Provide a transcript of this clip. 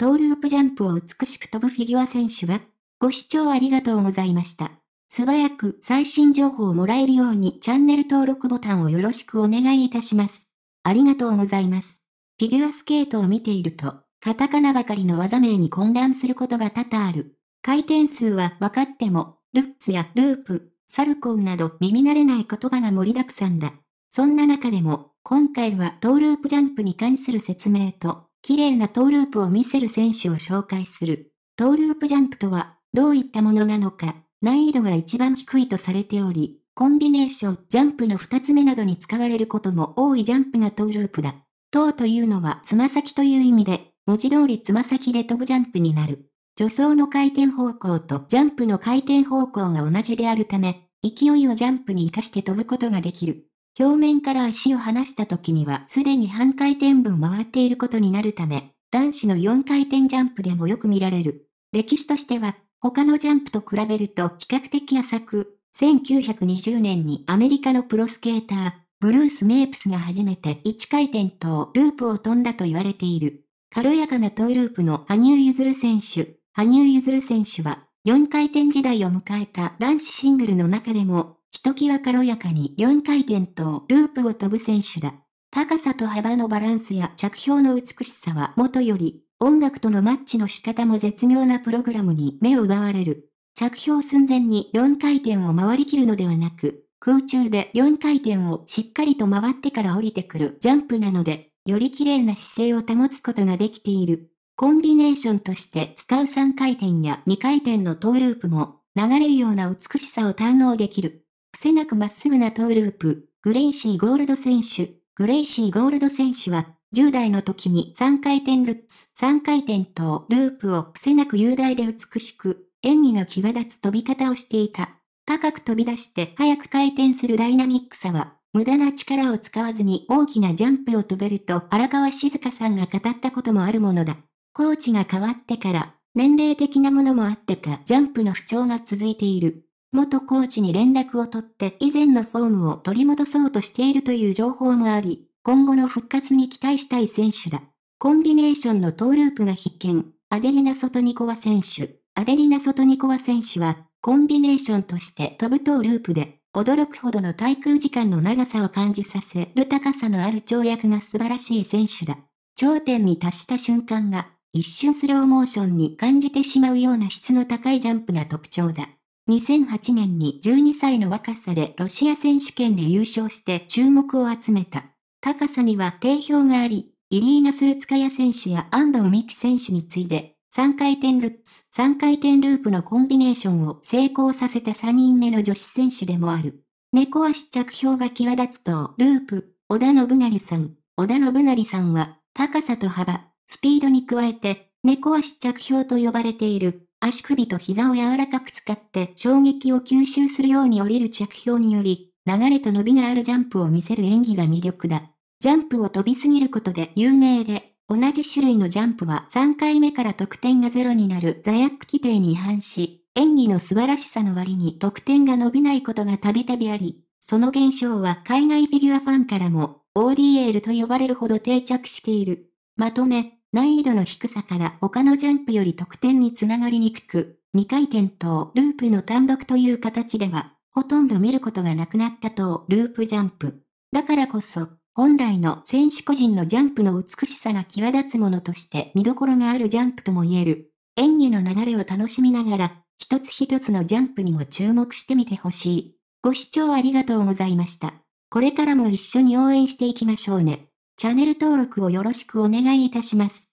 トーループジャンプを美しく飛ぶフィギュア選手は、ご視聴ありがとうございました。素早く最新情報をもらえるようにチャンネル登録ボタンをよろしくお願いいたします。ありがとうございます。フィギュアスケートを見ていると、カタカナばかりの技名に混乱することが多々ある。回転数は分かっても、ルッツやループ、サルコンなど耳慣れない言葉が盛りだくさんだ。そんな中でも、今回はトーループジャンプに関する説明と、綺麗なトーループを見せる選手を紹介する。トーループジャンプとは、どういったものなのか、難易度が一番低いとされており、コンビネーション、ジャンプの二つ目などに使われることも多いジャンプがトーループだ。トーというのはつま先という意味で、文字通りつま先で飛ぶジャンプになる。助走の回転方向とジャンプの回転方向が同じであるため、勢いをジャンプに活かして飛ぶことができる。表面から足を離した時にはすでに半回転分回っていることになるため、男子の4回転ジャンプでもよく見られる。歴史としては、他のジャンプと比べると比較的浅く、1920年にアメリカのプロスケーター、ブルース・メープスが初めて1回転とループを飛んだと言われている。軽やかなトイループの羽生結弦選手、羽生結弦選手は4回転時代を迎えた男子シングルの中でもひときわ軽やかに4回転とループを飛ぶ選手だ。高さと幅のバランスや着氷の美しさはもとより、音楽とのマッチの仕方も絶妙なプログラムに目を奪われる。着氷寸前に4回転を回りきるのではなく、空中で4回転をしっかりと回ってから降りてくるジャンプなので、より綺麗な姿勢を保つことができている。コンビネーションとして使う3回転や2回転のトーループも、流れるような美しさを堪能できる。癖なくまっすぐなトーループ、グレイシー・ゴールド選手。グレイシー・ゴールド選手は、10代の時に3回転ルッツ、3回転とループを癖なく雄大で美しく、演技が際立つ飛び方をしていた。高く飛び出して早く回転するダイナミックさは、無駄な力を使わずに大きなジャンプを飛べると荒川静香さんが語ったこともあるものだ。コーチが変わってから、年齢的なものもあってか、ジャンプの不調が続いている。元コーチに連絡を取って以前のフォームを取り戻そうとしているという情報もあり、今後の復活に期待したい選手だ。コンビネーションのトーループが必見。アデリナ・ソトニコワ選手。アデリナ・ソトニコワ選手は、コンビネーションとして飛ぶトーループで、驚くほどの滞空時間の長さを感じさせる高さのある跳躍が素晴らしい選手だ。頂点に達した瞬間が、一瞬スローモーションに感じてしまうような質の高いジャンプが特徴だ。2008年に12歳の若さでロシア選手権で優勝して注目を集めた。高さには定評があり、イリーナ・スルツカヤ選手や安藤美希選手に次いで、3回転ルッツ、3回転ループのコンビネーションを成功させた3人目の女子選手でもある。猫足着氷が際立つと、ループ、小田信成さん。小田信成さんは、高さと幅、スピードに加えて、猫足着氷と呼ばれている足首と膝を柔らかく使って衝撃を吸収するように降りる着氷により、流れと伸びがあるジャンプを見せる演技が魅力だ。ジャンプを飛びすぎることで有名で、同じ種類のジャンプは3回目から得点がゼロになる座薬規定に違反し、演技の素晴らしさの割に得点が伸びないことがたびたびあり、その現象は海外フィギュアファンからも ODL と呼ばれるほど定着している。まとめ、難易度の低さから他のジャンプより得点につながりにくく、2回転とループの単独という形では、ほとんど見ることがなくなったとループジャンプ。だからこそ、本来の選手個人のジャンプの美しさが際立つものとして見どころがあるジャンプとも言える。演技の流れを楽しみながら、一つ一つのジャンプにも注目してみてほしい。ご視聴ありがとうございました。これからも一緒に応援していきましょうね。チャンネル登録をよろしくお願いいたします。